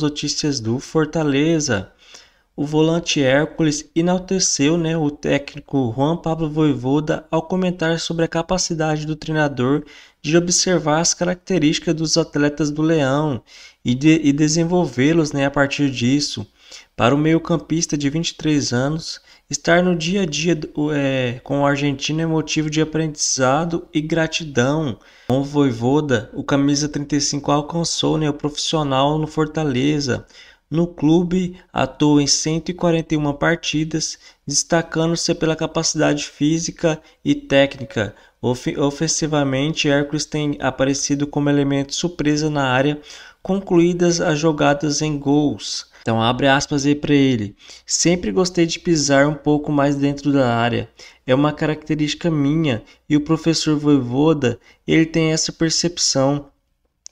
notícias do Fortaleza o volante Hércules enalteceu né, o técnico Juan Pablo Voivoda ao comentar sobre a capacidade do treinador de observar as características dos atletas do Leão e, de, e desenvolvê-los né, a partir disso. Para o meio-campista de 23 anos, estar no dia a dia do, é, com o argentino é motivo de aprendizado e gratidão. Com o Voivoda, o camisa 35 alcançou né, o profissional no Fortaleza no clube, atuou em 141 partidas, destacando-se pela capacidade física e técnica. Ofensivamente, Hércules tem aparecido como elemento surpresa na área, concluídas as jogadas em gols. Então, abre aspas aí para ele. Sempre gostei de pisar um pouco mais dentro da área. É uma característica minha e o professor Voivoda, ele tem essa percepção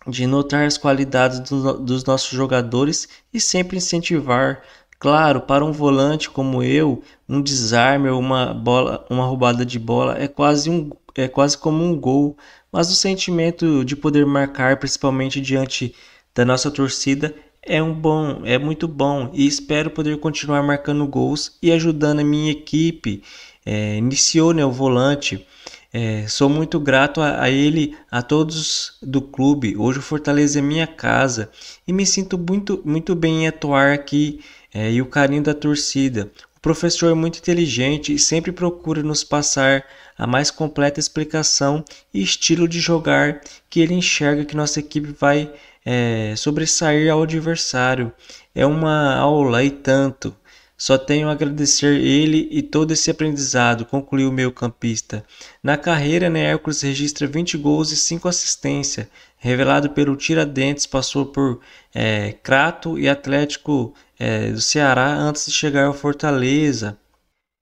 de notar as qualidades do, dos nossos jogadores e sempre incentivar. Claro, para um volante como eu, um desarme ou uma bola, uma roubada de bola é quase um é quase como um gol, mas o sentimento de poder marcar, principalmente diante da nossa torcida, é um bom, é muito bom e espero poder continuar marcando gols e ajudando a minha equipe. É, iniciou né, o volante é, sou muito grato a, a, ele, a todos do clube. Hoje o Fortaleza é minha casa e me sinto muito, muito bem em atuar aqui é, e o carinho da torcida. O professor é muito inteligente e sempre procura nos passar a mais completa explicação e estilo de jogar que ele enxerga que nossa equipe vai é, sobressair ao adversário. É uma aula e tanto. Só tenho a agradecer ele e todo esse aprendizado, concluiu o meio-campista. Na carreira, Hércules registra 20 gols e 5 assistências. Revelado pelo Tiradentes, passou por é, Crato e Atlético é, do Ceará antes de chegar ao Fortaleza.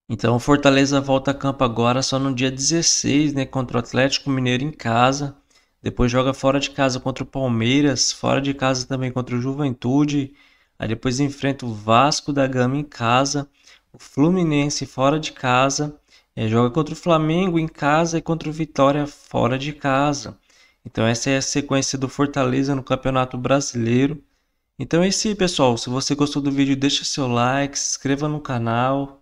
Então o Fortaleza volta a campo agora só no dia 16, né, contra o Atlético Mineiro em casa. Depois joga fora de casa contra o Palmeiras, fora de casa também contra o Juventude Aí depois enfrenta o Vasco da Gama em casa, o Fluminense fora de casa, eh, joga contra o Flamengo em casa e contra o Vitória fora de casa. Então essa é a sequência do Fortaleza no Campeonato Brasileiro. Então é isso aí, pessoal. Se você gostou do vídeo, deixa seu like, se inscreva no canal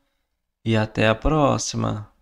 e até a próxima.